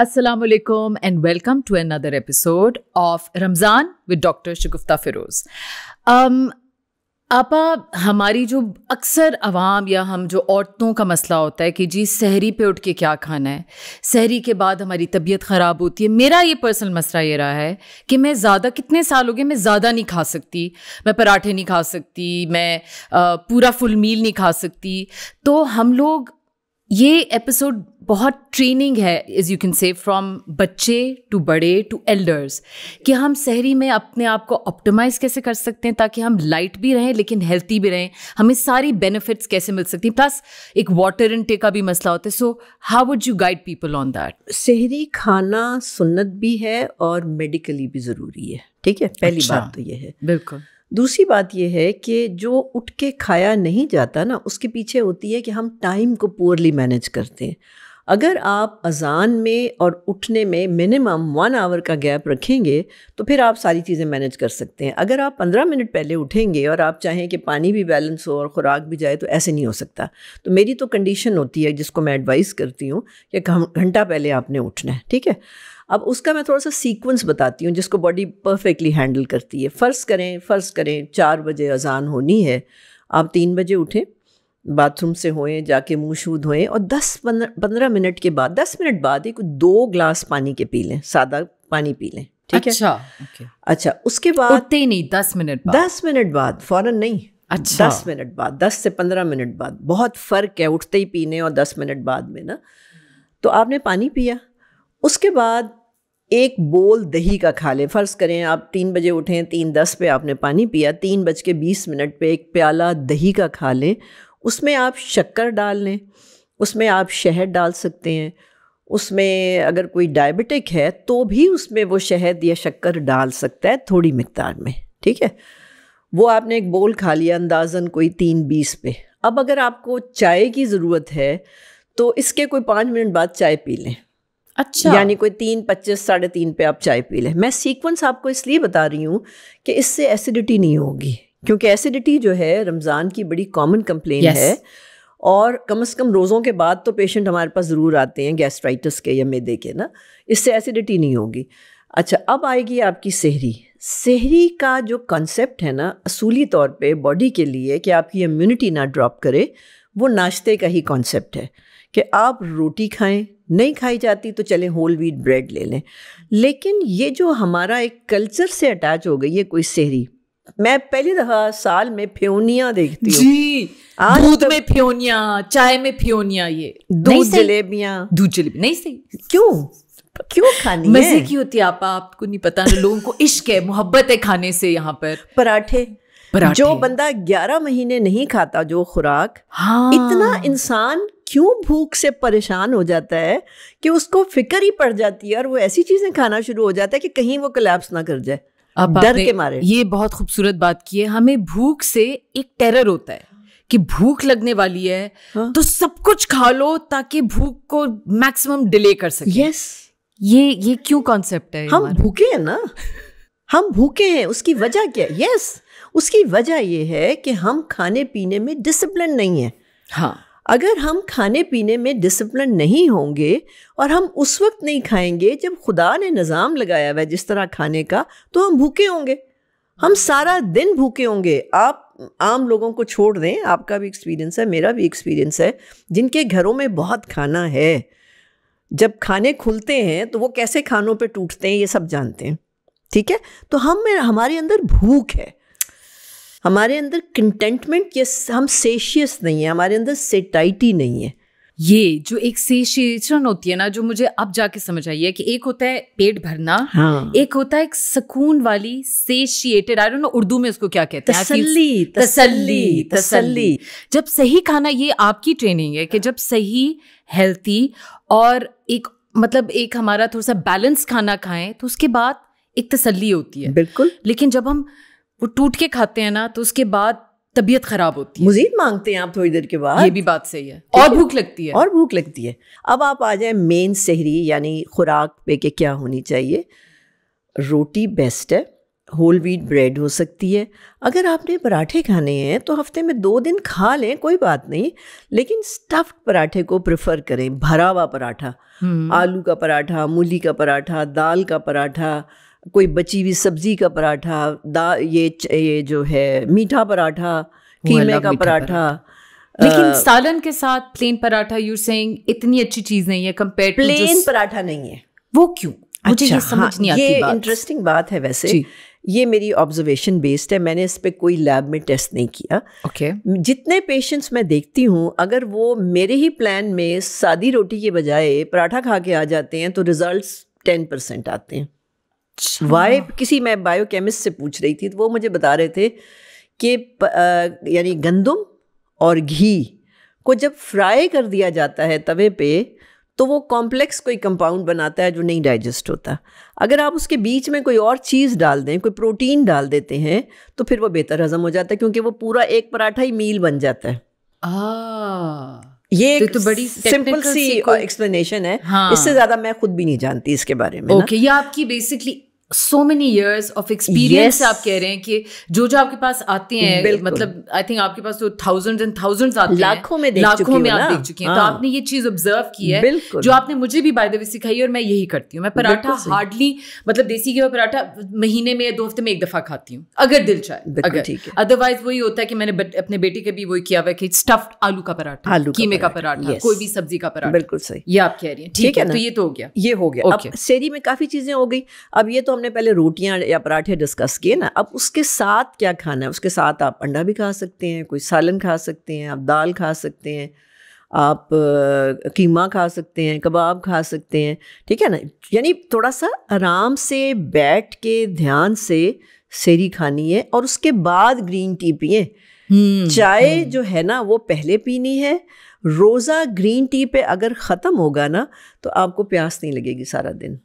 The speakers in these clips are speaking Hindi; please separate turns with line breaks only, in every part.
Assalamualaikum and welcome to another episode of Ramzan with Dr. Shagufta Firoz. Um, आपा हमारी जो अक्सर आवाम या हम जो औरतों का मसला होता है कि जी सहरी पे उठ के क्या खाना है सहरी के बाद हमारी तबीयत ख़राब होती है मेरा ये पर्सनल मसला ये रहा है कि मैं ज़्यादा कितने साल हो गए मैं ज़्यादा नहीं खा सकती मैं पराठे नहीं खा सकती मैं आ, पूरा फुल मील नहीं खा सकती तो हम लोग ये एपिसोड बहुत ट्रेनिंग है is you can say from बच्चे टू बड़े टू एल्डर्स कि हम शहरी में अपने आप को ऑप्टिमाइज कैसे कर सकते हैं ताकि हम लाइट भी रहें लेकिन हेल्थी भी रहें हमें सारी बेनिफिट्स कैसे मिल सकती हैं प्लस एक वाटर इनटेक का भी मसला होता है so how would you guide people on that
शहरी खाना सुन्नत भी है और मेडिकली भी ज़रूरी है ठीक है पहली अच्छा, बात तो ये है बिल्कुल दूसरी बात यह है कि जो उठ के खाया नहीं जाता ना उसके पीछे होती है कि हम टाइम को पुअरली मैनेज करते हैं अगर आप अजान में और उठने में मिनिमम वन आवर का गैप रखेंगे तो फिर आप सारी चीज़ें मैनेज कर सकते हैं अगर आप पंद्रह मिनट पहले उठेंगे और आप चाहें कि पानी भी बैलेंस हो और ख़ुराक भी जाए तो ऐसे नहीं हो सकता तो मेरी तो कंडीशन होती है जिसको मैं एडवाइस करती हूँ कि घंटा पहले आपने उठना है ठीक है अब उसका मैं थोड़ा सा सीक्वेंस बताती हूँ जिसको बॉडी परफेक्टली हैंडल करती है फ़र्ज़ करें फ़र्ज़ करें चार बजे अजान होनी है आप तीन बजे उठें बाथरूम से होएं जाके मुंह शू धोएं और 10 पंद्रह मिनट के बाद 10 मिनट बाद एक दो ग्लास पानी के पी लें सादा पानी पी लें ठीक अच्छा, है okay. अच्छा उसके बाद उठते ही नहीं दस मिनट बाद दस मिनट बाद फौरन नहीं अच्छा दस मिनट बाद दस से पंद्रह मिनट बाद बहुत फ़र्क है उठते ही पीने और दस मिनट बाद में ना तो आपने पानी पिया उसके बाद एक बोल दही का खा लें फ़र्ज़ करें आप तीन बजे उठें तीन दस पे आपने पानी पिया तीन बज के बीस मिनट पे एक प्याला दही का खा लें उसमें आप शक्कर डाल लें उसमें आप शहद डाल सकते हैं उसमें अगर कोई डायबिटिक है तो भी उसमें वो शहद या शक्कर डाल सकता है थोड़ी मकदार में ठीक है वो आपने एक बोल खा लिया अंदाजन कोई तीन बीस पे अब अगर आपको चाय की ज़रूरत है तो इसके कोई पाँच मिनट बाद चाय पी लें अच्छा यानी कोई तीन पच्चीस साढ़े तीन पे आप चाय पी लें मैं सीक्वेंस आपको इसलिए बता रही हूँ कि इससे एसिडिटी नहीं होगी क्योंकि एसिडिटी जो है रमज़ान की बड़ी कॉमन कंप्लेन yes. है और कम से कम रोज़ों के बाद तो पेशेंट हमारे पास ज़रूर आते हैं गैस्ट्राइटिस के या मैदे के ना इससे एसिडिटी नहीं होगी अच्छा अब आएगी आपकी सेहरी सेहरी का जो कंसेप्ट है ना असूली तौर पे बॉडी के लिए कि आपकी इम्यूनिटी ना ड्रॉप करे वो नाश्ते का ही कॉन्सेप्ट है कि आप रोटी खाएं नहीं खाई जाती तो चलें होल व्हीट ब्रेड ले लें लेकिन ये जो हमारा एक कल्चर से अटैच हो गई है कोई सेहरी मैं पहली दफा साल में फ्योनिया देखती जी दूध में फ्योनिया चाय में फ्योनिया ये दूध जलेबियाँ दूध जलेबी नहीं सही क्यों क्यों खानी मजे की होती है आपा आपको नहीं पता ना लोगों को इश्क है मोहब्बत है खाने से यहाँ पर पराठे जो बंदा ग्यारह महीने नहीं खाता जो खुराक हाँ। इतना इंसान क्यों भूख से परेशान हो जाता है कि उसको फिक्र ही पड़ जाती है और वो ऐसी चीजें खाना शुरू हो जाता है कि कहीं वो कलेप्स ना कर जाए आप डर के मारे ये बहुत खूबसूरत बात की है हमें भूख से एक टेरर होता है कि भूख लगने
वाली है हा? तो सब कुछ खा लो ताकि भूख को मैक्सिमम डिले कर सके यस
ये ये क्यों कॉन्सेप्ट है हम भूखे हैं ना हम भूखे हैं उसकी वजह क्या है यस उसकी वजह यह है कि हम खाने पीने में डिसिप्लिन नहीं है हाँ अगर हम खाने पीने में डिसिप्लिन नहीं होंगे और हम उस वक्त नहीं खाएंगे जब खुदा ने निज़ाम लगाया हुआ है जिस तरह खाने का तो हम भूखे होंगे हम सारा दिन भूखे होंगे आप आम लोगों को छोड़ दें आपका भी एक्सपीरियंस है मेरा भी एक्सपीरियंस है जिनके घरों में बहुत खाना है जब खाने खुलते हैं तो वो कैसे खानों पे टूटते हैं ये सब जानते हैं ठीक है तो हम हमारे अंदर भूख है हमारे अंदर कंटेंटमेंट ये हम सेशियस नहीं है हमारे अंदर सेटाइटी नहीं है ये जो एक सेशन होती है ना जो मुझे अब जाके
समझ आई है कि एक होता है पेट भरना हाँ। एक होता है एक सुकून वाली satiated I don't know Urdu में उसको क्या कहते हैं तसल्ली तसल्ली तसल्ली जब सही खाना ये आपकी ट्रेनिंग है कि जब सही हेल्थी और एक मतलब एक हमारा थोड़ा सा बैलेंस खाना खाएं तो उसके बाद एक तसल्ली होती है बिल्कुल लेकिन जब हम
वो टूट के खाते हैं ना तो उसके बाद तबीयत खराब होती है मुजीद मांगते हैं आप थोड़ी देर के बाद ये भी बात सही है और भूख लगती है और भूख लगती है अब आप आ जाए मेन सहरी यानी खुराक पे के क्या होनी चाहिए रोटी बेस्ट है होल वीट ब्रेड हो सकती है अगर आपने पराठे खाने हैं तो हफ्ते में दो दिन खा लें कोई बात नहीं लेकिन स्टफ्ड पराठे को प्रेफर करें भरा हुआ पराठा हम्म। आलू का पराठा मूली का पराठा दाल का पराठा कोई बची हुई सब्जी का पराठा दा ये ये जो है मीठा पराठा कीमे का पराठा लेकिन सालन
के साथ प्लेन पराठा यू सेइंग इतनी अच्छी चीज नहीं है कंपेयर प्लेन पराठा नहीं
है वो क्यों मुझे अच्छा, ये समझ हाँ, नहीं आती ये इंटरेस्टिंग बात है वैसे ये मेरी ऑब्जर्वेशन बेस्ड है मैंने इस पर कोई लैब में टेस्ट नहीं किया ओके okay. जितने पेशेंट्स मैं देखती हूँ अगर वो मेरे ही प्लान में सादी रोटी के बजाय पराठा खा के आ जाते हैं तो रिजल्ट्स टेन परसेंट आते हैं वाई अच्छा। किसी मैं बायोकेमिस्ट से पूछ रही थी तो वो मुझे बता रहे थे कि यानी गंदम और घी को जब फ्राई कर दिया जाता है तवे पे तो वो कॉम्प्लेक्स कोई कंपाउंड बनाता है जो नहीं डाइजेस्ट होता अगर आप उसके बीच में कोई और चीज़ डाल दें कोई प्रोटीन डाल देते हैं तो फिर वो बेहतर हजम हो जाता है क्योंकि वो पूरा एक पराठा ही मील बन जाता है आ ये तो, तो बड़ी सिंपल सी एक्सप्लेनेशन है हाँ। इससे ज्यादा मैं खुद भी नहीं जानती इसके बारे में ओके okay,
ये आपकी basically so many years of experience आप कह रहे हैं कि जो जो आपके पास आते हैं मतलब आई थिंक आपके पास तो थाउजेंड एंड थाउजेंड आते हैं लाखों में देख लाखों में आप देख चुके हैं तो हाँ। आपने ये चीज ऑब्जर्व की है जो आपने मुझे भी बाय द वे सिखाई और मैं यही करती हूँ मैं पराठा हार्डली मतलब देसी घी और पराठा महीने में या दो हफ्ते में एक दफा खाती हूँ अगर दिल चाहे अगर अदरवाइज वही होता है कि मैंने अपने बेटे का भी वही किया हुआ कि स्टफ्ड आलू का पराठा
कीमे का पराठा कोई भी सब्जी का पराठा बिल्कुल सही ये
आप कह रही है ठीक है तो ये तो हो गया
ये हो गया शेरी में काफी चीजें हो गई अब ये तो हमने पहले रोटियाँ या पराठे डिस्कस किए ना अब उसके साथ क्या खाना है उसके साथ आप अंडा भी खा सकते हैं कोई सालन खा सकते हैं आप दाल खा सकते हैं आप कीमा खा सकते हैं कबाब खा सकते हैं ठीक है ना यानी थोड़ा सा आराम से बैठ के ध्यान से सेरी खानी है और उसके बाद ग्रीन टी पिए हम्म, चाय हम्म। जो है ना वो पहले पीनी है रोज़ा ग्रीन टी पे अगर ख़त्म होगा ना तो आपको प्यास नहीं लगेगी सारा दिन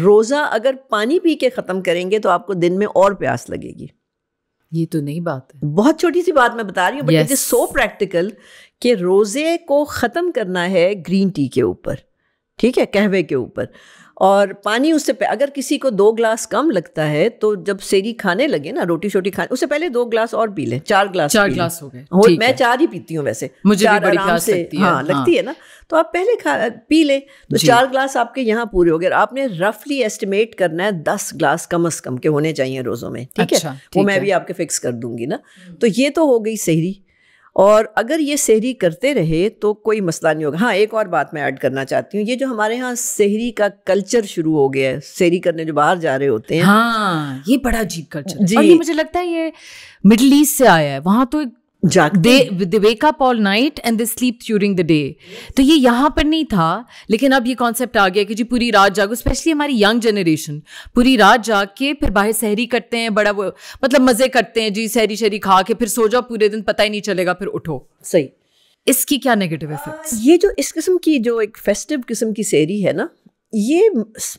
रोज़ा अगर पानी पी के ख़त्म करेंगे तो आपको दिन में और प्यास लगेगी ये तो नहीं बात है बहुत छोटी सी बात मैं बता रही हूँ but it is so practical कि रोज़े को ख़त्म करना है ग्रीन टी के ऊपर ठीक है कहवे के ऊपर और पानी उससे अगर किसी को दो ग्लास कम लगता है तो जब सेरी खाने लगे ना रोटी शोटी खाने उससे पहले दो ग्लास और पी लें चार ग्लास चार ग्लास हो गए हो, मैं चार ही पीती हूँ वैसे मुझे चार बड़ी आराम से लगती है, हाँ, हाँ, लगती है ना तो आप पहले खा पी लें तो चार ग्लास आपके यहाँ पूरे हो गए आपने रफली एस्टिमेट करना है दस ग्लास कम अज कम के होने चाहिए रोजों में ठीक है अच्छा, वो मैं भी आपके फिक्स कर दूंगी ना तो ये तो हो गई सेहरी और अगर ये शहरी करते रहे तो कोई मसला नहीं होगा हाँ एक और बात मैं ऐड करना चाहती हूँ ये जो हमारे यहाँ शहरी का कल्चर शुरू हो गया है शहरी करने जो बाहर जा रहे होते हैं हाँ ये बड़ा अजीब कल्चर जी और ये मुझे लगता है ये मिडल ईस्ट से आया है वहाँ तो एक जागते night
and they sleep during the day तो ये यहाँ पर नहीं था लेकिन अब ये कॉन्सेप्ट आ गया कि जी पूरी रात जागो स्पेशली हमारी यंग जनरेशन पूरी रात जाग के फिर बाहर सहरी करते हैं बड़ा वो मतलब मज़े करते हैं जी सहरी शहरी खा के फिर सो जाओ पूरे दिन पता ही नहीं चलेगा फिर उठो सही
इसकी क्या नेगेटिव इफेक्ट ये जो इस किस्म की जो एक फेस्टिव किस्म की सहरी है ना ये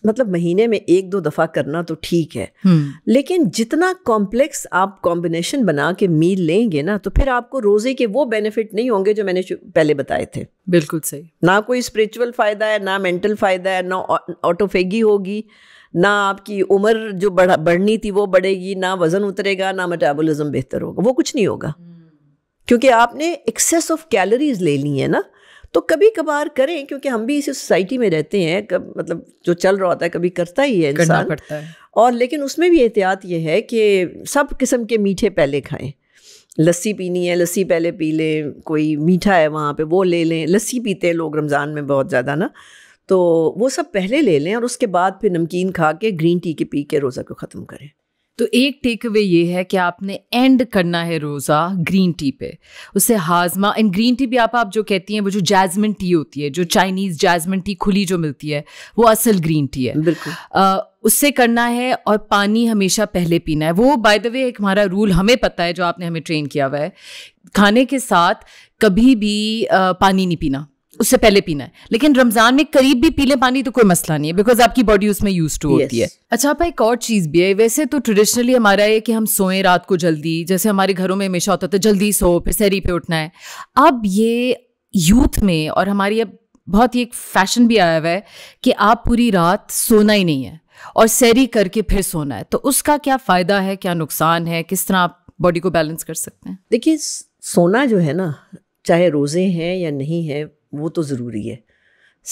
मतलब महीने में एक दो दफ़ा करना तो ठीक है हम्म। लेकिन जितना कॉम्प्लेक्स आप कॉम्बिनेशन बना के मील लेंगे ना तो फिर आपको रोज़े के वो बेनिफिट नहीं होंगे जो मैंने पहले बताए थे बिल्कुल सही ना कोई स्पिरिचुअल फ़ायदा है ना मेंटल फ़ायदा है ना ऑटोफेगी होगी ना आपकी उम्र जो बढ़ बढ़नी थी वो बढ़ेगी ना वज़न उतरेगा ना मेटाबोलिज्म बेहतर होगा वो कुछ नहीं होगा हम्म। क्योंकि आपने एक्सेस ऑफ कैलोरीज ले ली है ना तो कभी कभार करें क्योंकि हम भी इसी सोसाइटी में रहते हैं कब मतलब जो चल रहा होता है कभी करता ही है इंसान करता है और लेकिन उसमें भी एहतियात ये है कि सब किस्म के मीठे पहले खाएं लस्सी पीनी है लस्सी पहले पी लें कोई मीठा है वहाँ पे वो ले लें लस्सी पीते हैं लोग रमज़ान में बहुत ज़्यादा ना तो वो सब पहले ले लें और उसके बाद फिर नमकीन खा के ग्रीन टी के पी के रोज़ा को ख़त्म करें तो एक टेक अवे
ये है कि आपने एंड करना है रोज़ा ग्रीन टी पे उससे हाजमा एंड ग्रीन टी भी आप आप जो कहती हैं वो जो जैजमिन टी होती है जो चाइनीज़ जैजमिन टी खुली जो मिलती है वो असल ग्रीन टी है बिल्कुल आ, उससे करना है और पानी हमेशा पहले पीना है वो बाय द वे एक हमारा रूल हमें पता है जो आपने हमें ट्रेन किया हुआ है खाने के साथ कभी भी आ, पानी नहीं पीना उससे पहले पीना है लेकिन रमजान में करीब भी पीले पानी तो कोई मसला नहीं है बिकॉज आपकी बॉडी उसमें यूज टू होती है अच्छा आप एक और चीज भी है वैसे तो ट्रेडिशनली हमारा है कि हम सोएं रात को जल्दी जैसे हमारे घरों में हमेशा होता था जल्दी सो फिर सहरी पे उठना है अब ये यूथ में और हमारी अब बहुत ही एक फैशन भी आया हुआ है कि आप पूरी रात सोना ही नहीं है और सैरी करके फिर सोना है तो उसका क्या फ़ायदा है क्या नुकसान
है किस तरह आप बॉडी को बैलेंस कर सकते हैं देखिए सोना जो है ना चाहे रोज़े हैं या नहीं है वो तो ज़रूरी है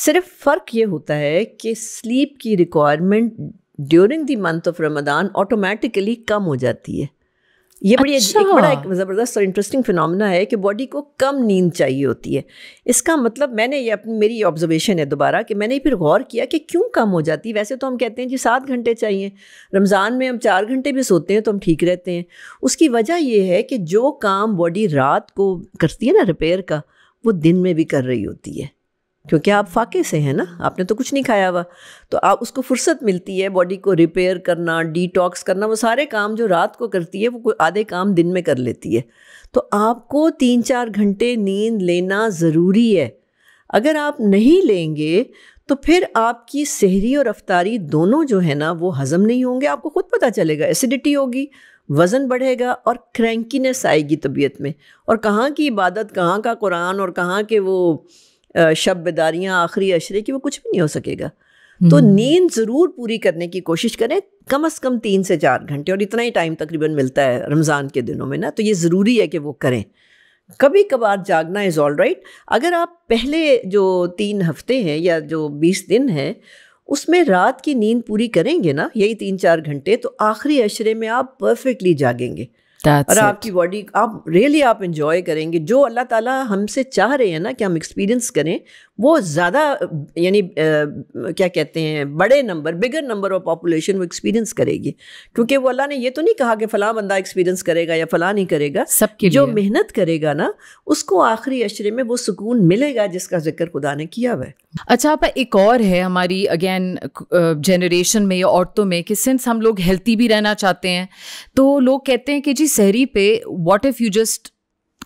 सिर्फ फ़र्क ये होता है कि स्लीप की requirement during the month of Ramadan automatically कम हो जाती है ये बड़ी अच्छा। एक बड़ा एक ज़बरदस्त और इंटरेस्टिंग फिनमिना है कि बॉडी को कम नींद चाहिए होती है इसका मतलब मैंने ये अपनी मेरी ऑब्जर्वेशन है दोबारा कि मैंने फिर गौर किया कि क्यों कम हो जाती है वैसे तो हम कहते हैं जी सात घंटे चाहिए रमज़ान में हम चार घंटे भी सोते हैं तो हम ठीक रहते हैं उसकी वजह यह है कि जो काम बॉडी रात को करती है ना रिपेयर का वो दिन में भी कर रही होती है क्योंकि आप फाके से हैं ना आपने तो कुछ नहीं खाया हुआ तो आप उसको फुर्सत मिलती है बॉडी को रिपेयर करना डिटॉक्स करना वो सारे काम जो रात को करती है वो कोई आधे काम दिन में कर लेती है तो आपको तीन चार घंटे नींद लेना ज़रूरी है अगर आप नहीं लेंगे तो फिर आपकी सहरी और रफ्तारी दोनों जो है ना वो हज़म नहीं होंगे आपको खुद पता चलेगा एसिडिटी होगी वज़न बढ़ेगा और क्रैंकीनेस आएगी तबीयत में और कहाँ की इबादत कहाँ का कुरान और कहाँ के वो शब बेदारियाँ आखिरी अशरे की वो कुछ भी नहीं हो सकेगा
तो हम्म। नींद
ज़रूर पूरी करने की कोशिश करें कम अज़ कम तीन से चार घंटे और इतना ही टाइम तकरीबन मिलता है रमज़ान के दिनों में ना तो ये ज़रूरी है कि वो करें कभी कभार जागना इज़ ऑल राइट अगर आप पहले जो तीन हफ्ते हैं या जो बीस दिन हैं उसमें रात की नींद पूरी करेंगे ना यही तीन चार घंटे तो आखिरी अशरे में आप परफेक्टली जागेंगे That's और it. आपकी बॉडी आप रियली really आप इन्जॉय करेंगे जो अल्लाह ताला हमसे चाह रहे हैं ना कि हम एक्सपीरियंस करें वो ज़्यादा यानी क्या कहते हैं बड़े number bigger number of population वो एक्सपीरियंस करेगी क्योंकि वो अल्लाह ने ये तो नहीं कहा कि फ़लाँ बंदा एक्सपीरियंस करेगा या फ़लाँ नहीं करेगा के जो मेहनत करेगा ना उसको आखिरी अशरे में वो सुकून मिलेगा जिसका जिक्र खुदा ने किया हुआ
अच्छा आपा एक और है हमारी अगेन जनरेशन में या औरतों में कि सिंस हम लोग हेल्थी भी रहना चाहते हैं तो लोग कहते हैं कि जी शहरी पे वॉट इफ़ यू जस्ट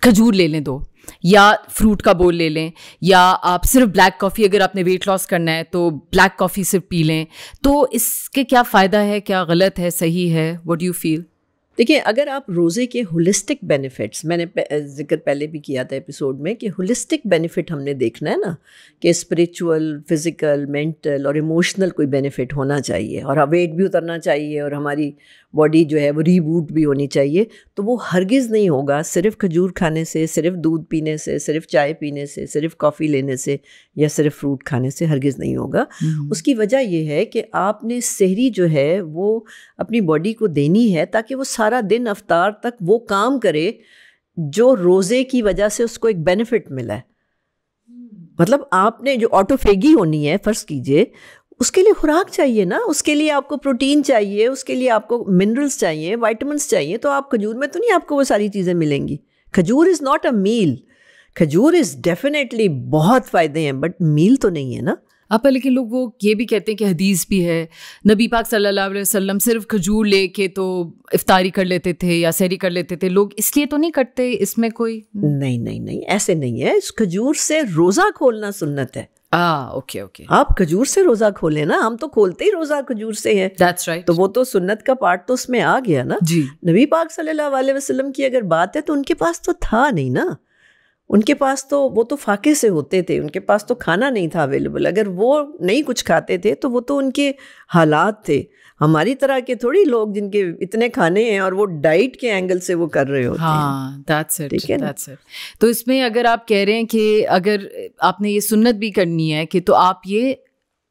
खजूर ले लें दो या फ्रूट का बोल ले लें या आप सिर्फ ब्लैक कॉफ़ी अगर आपने वेट लॉस करना है तो ब्लैक कॉफ़ी सिर्फ पी
लें तो इसके क्या फ़ायदा है क्या गलत है सही है वट यू फील देखिए अगर आप रोज़े के होलिस्टिक बेनिफिट्स मैंने जिक्र पहले भी किया था एपिसोड में कि होलिस्टिक बेनिफिट हमने देखना है ना कि स्पिरिचुअल फिज़िकल मेंटल और इमोशनल कोई बेनिफिट होना चाहिए और वेट हाँ, भी उतरना चाहिए और हमारी बॉडी जो है वो रीबूट भी होनी चाहिए तो वो हरगिज़ नहीं होगा सिर्फ खजूर खाने से सिर्फ दूध पीने से सिर्फ चाय पीने से सिर्फ कॉफ़ी लेने से या सिर्फ फ्रूट खाने से हरगिज़ नहीं होगा हम्म। उसकी वजह यह है कि आपने शहरी जो है वो अपनी बॉडी को देनी है ताकि वो सारा दिन अवतार तक वो काम करे जो रोज़े की वजह से उसको एक बेनिफिट मिला है मतलब आपने जो ऑटोफेगी होनी है फ़र्ज़ कीजिए उसके लिए खुराक चाहिए ना उसके लिए आपको प्रोटीन चाहिए उसके लिए आपको मिनरल्स चाहिए वाइटमिन चाहिए तो आप खजूर में तो नहीं आपको वो सारी चीज़ें मिलेंगी खजूर इज़ नॉट अ मील खजूर इज़ डेफिनेटली बहुत फ़ायदे हैं बट मील तो नहीं है ना आप पहले के लोग वो ये भी कहते हैं कि
हदीस भी है नबी पाक सल्लल्लाहु अलैहि वसल्लम सिर्फ खजूर लेके तो इफ्तारी कर लेते
थे या सैरी कर लेते थे लोग इसलिए तो नहीं करते इसमें कोई नहीं नहीं नहीं ऐसे नहीं है इस खजूर से रोज़ा खोलना सुन्नत है आ, ओके ओके आप खजूर से रोजा खोले ना हम तो खोलते ही रोजा खजूर से है That's right. तो वो तो सुन्नत का पार्ट तो उसमें आ गया ना जी नबी पाक सल्लल्लाहु अलैहि वसल्लम की अगर बात है तो उनके पास तो था नहीं ना उनके पास तो वो तो फाके से होते थे उनके पास तो खाना नहीं था अवेलेबल अगर वो नहीं कुछ खाते थे तो वो तो उनके हालात थे हमारी तरह के थोड़ी लोग जिनके इतने खाने हैं और वो डाइट के एंगल से वो कर रहे होते हाँ, हैं दैट्स है
तो इसमें अगर आप कह रहे हैं कि अगर आपने ये सुन्नत भी करनी है कि तो आप ये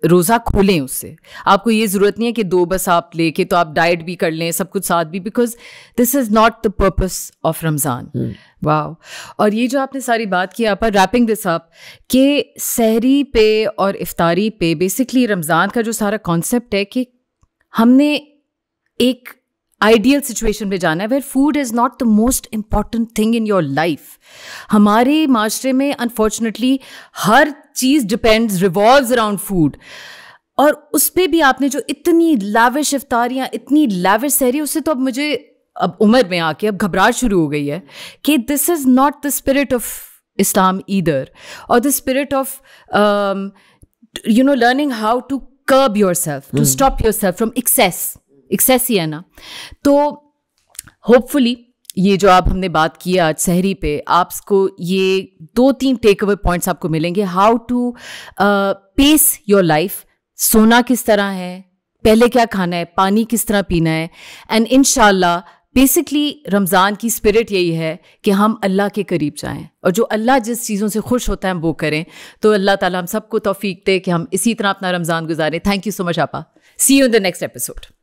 रोज़ा खोलें उससे आपको ये ज़रूरत नहीं है कि दो बस आप लेके तो आप डाइट भी कर लें सब कुछ साथ भी because this is not the purpose of Ramzan वाह और ये जो आपने सारी बात की आप रैपिंग दिस आप कि सहरी पे और इफ्तारी पे बेसिकली रमज़ान का जो सारा कॉन्सेप्ट है कि हमने एक आइडियल सिचुएशन में जाना है where food is not the most important thing in your life हमारे माशरे में अनफॉर्चुनेटली हर चीज़ डिपेंड्स रिवॉल्व अराउंड फूड और उस पर भी आपने जो इतनी लाविश इफ्तारियाँ इतनी लाविश सहरी उससे तो अब मुझे अब उम्र में आके अब घबराहट शुरू हो गई है कि this is not the spirit of Islam either और the spirit of you know learning how to curb yourself to stop yourself from excess excess ही है ना तो होपफुली ये जो आप हमने बात की आज सहरी पे आपको ये दो तीन टेक अवे पॉइंट्स आपको मिलेंगे how to pace your life सोना किस तरह है पहले क्या खाना है पानी किस तरह पीना है एंड इन बेसिकली रमज़ान की स्पिरिट यही है कि हम अल्लाह के करीब जाएं और जो अल्लाह जिस चीज़ों से खुश होता है हम वो करें तो अल्लाह ताला हम सबको तोफ़ीक दे कि हम इसी तरह अपना रमज़ान गुजारें थैंक यू सो मच आपा see you in the next episode